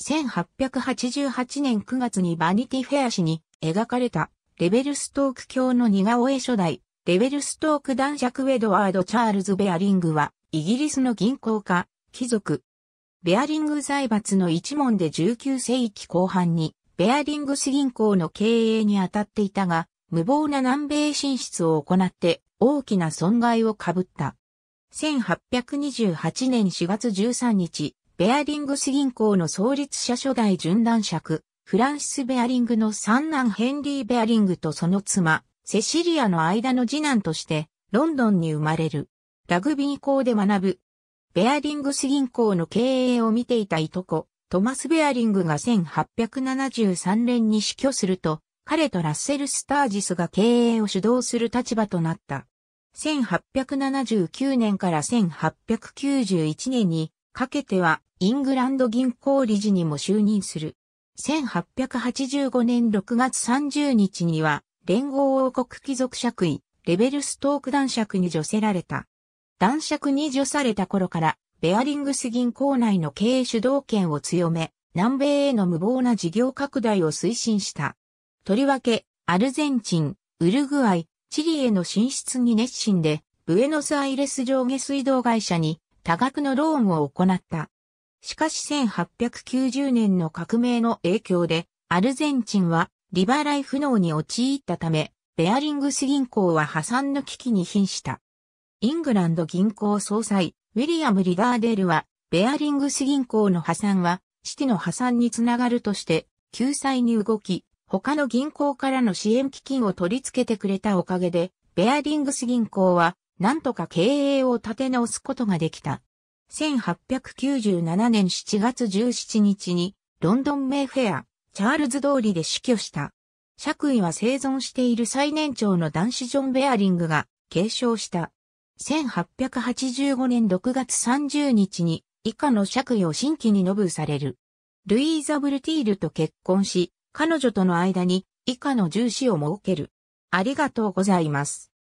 1888年9月にバニティフェア誌に描かれたレベルストーク教の似顔絵初代、レベルストーク男爵ウェドワード・チャールズ・ベアリングは、イギリスの銀行家、貴族。ベアリング財閥の一門で19世紀後半に、ベアリングス銀行の経営に当たっていたが、無謀な南米進出を行って大きな損害をかぶった。1828年4月13日、ベアリングス銀行の創立者初代準男爵、フランシス・ベアリングの三男ヘンリー・ベアリングとその妻、セシリアの間の次男として、ロンドンに生まれる。ラグビー校で学ぶ。ベアリングス銀行の経営を見ていたいとこ、トマス・ベアリングが1873年に死去すると、彼とラッセル・スタージスが経営を主導する立場となった。1879年から1891年にかけては、イングランド銀行理事にも就任する。1885年6月30日には、連合王国貴族爵位、レベルストーク男爵に除せられた。男爵に除された頃から、ベアリングス銀行内の経営主導権を強め、南米への無謀な事業拡大を推進した。とりわけ、アルゼンチン、ウルグアイ、チリへの進出に熱心で、ブエノスアイレス上下水道会社に多額のローンを行った。しかし1890年の革命の影響で、アルゼンチンは利払い不能に陥ったため、ベアリングス銀行は破産の危機に瀕した。イングランド銀行総裁、ウィリアム・リバーデルは、ベアリングス銀行の破産は、シティの破産につながるとして、救済に動き、他の銀行からの支援基金を取り付けてくれたおかげで、ベアリングス銀行はなんとか経営を立て直すことができた。1897年7月17日にロンドンメイフェア、チャールズ通りで死去した。爵位は生存している最年長の男子ジョン・ベアリングが継承した。1885年6月30日に以下の爵位を新規にノブされる。ルイーザ・ブルティールと結婚し、彼女との間に以下の重視を設ける。ありがとうございます。